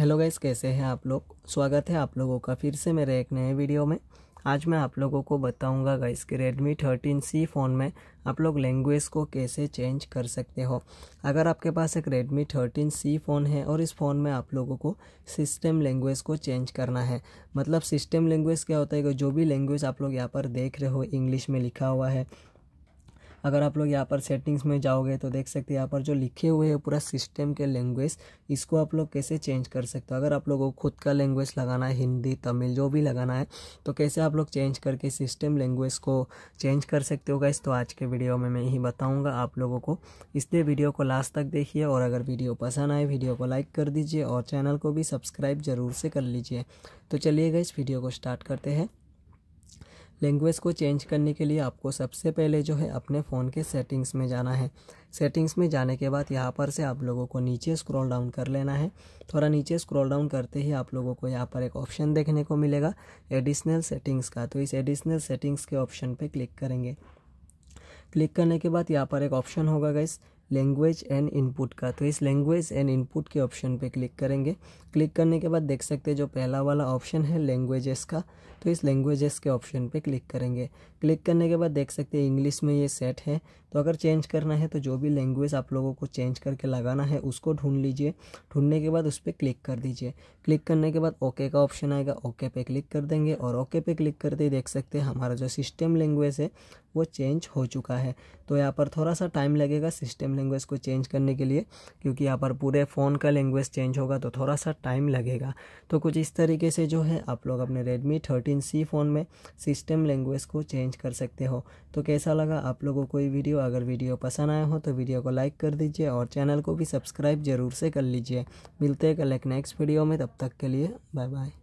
hello guys कैसे हैं आप लोग स्वागत है आप लोगों का फिर से मेरे एक नए वीडियो में आज मैं आप लोगों को बताऊंगा गाइस कि रेडमी थर्टीन सी फ़ोन में आप लोग लैंग्वेज को कैसे चेंज कर सकते हो अगर आपके पास एक रेडमी थर्टीन सी फ़ोन है और इस फ़ोन में आप लोगों को सिस्टम लैंग्वेज को चेंज करना है मतलब सिस्टम लैंग्वेज क्या होता है कि जो भी लैंग्वेज आप लोग यहाँ पर देख रहे हो इंग्लिश में लिखा हुआ है अगर आप लोग यहाँ पर सेटिंग्स में जाओगे तो देख सकते हैं यहाँ पर जो लिखे हुए हैं पूरा सिस्टम के लैंग्वेज इसको आप लोग कैसे चेंज कर सकते हो अगर आप लोगों को खुद का लैंग्वेज लगाना है हिंदी तमिल जो भी लगाना है तो कैसे आप लोग चेंज करके सिस्टम लैंग्वेज को चेंज कर सकते हो गैस तो आज के वीडियो में मैं यही बताऊँगा आप लोगों को इसलिए वीडियो को लास्ट तक देखिए और अगर वीडियो पसंद आए वीडियो को लाइक कर दीजिए और चैनल को भी सब्सक्राइब ज़रूर से कर लीजिए तो चलिए गए इस वीडियो को स्टार्ट करते हैं लैंग्वेज को चेंज करने के लिए आपको सबसे पहले जो है अपने फ़ोन के सेटिंग्स में जाना है सेटिंग्स में जाने के बाद यहाँ पर से आप लोगों को नीचे स्क्रॉल डाउन कर लेना है थोड़ा नीचे स्क्रॉल डाउन करते ही आप लोगों को यहाँ पर एक ऑप्शन देखने को मिलेगा एडिशनल सेटिंग्स का तो इस एडिशनल सेटिंग्स के ऑप्शन पर क्लिक करेंगे क्लिक करने के बाद यहाँ पर एक ऑप्शन होगा गैस लैंग्वेज एंड इनपुट का तो इस लैंग्वेज एंड इनपुट के ऑप्शन पे क्लिक करेंगे क्लिक करने के बाद देख सकते हैं जो पहला वाला ऑप्शन है लैंग्वेजेस का तो इस लैंग्वेजेस के ऑप्शन पे क्लिक करेंगे क्लिक करने के बाद देख सकते हैं इंग्लिश में ये सेट है तो अगर चेंज करना है तो जो भी लैंग्वेज आप लोगों को चेंज करके लगाना है उसको ढूंढ लीजिए ढूंढने के बाद उस पर क्लिक कर दीजिए क्लिक करने के बाद ओके का ऑप्शन आएगा ओके पे क्लिक कर देंगे और ओके पे क्लिक करते ही देख सकते हैं हमारा जो सिस्टम लैंग्वेज है वो चेंज हो चुका है तो यहाँ पर थोड़ा सा टाइम लगेगा सिस्टम लैंग्वेज को चेंज करने के लिए क्योंकि यहाँ पर पूरे फ़ोन का लैंग्वेज चेंज होगा तो थोड़ा सा टाइम लगेगा तो कुछ इस तरीके से जो है आप लोग अपने रेडमी थर्टीन सी फ़ोन में सिस्टम लैंग्वेज को चेंज कर सकते हो तो कैसा लगा आप लोगों को ये वीडियो अगर वीडियो पसंद आया हो तो वीडियो को लाइक कर दीजिए और चैनल को भी सब्सक्राइब ज़रूर से कर लीजिए मिलते हैं कल एक नेक्स्ट वीडियो में तब तक के लिए बाय बाय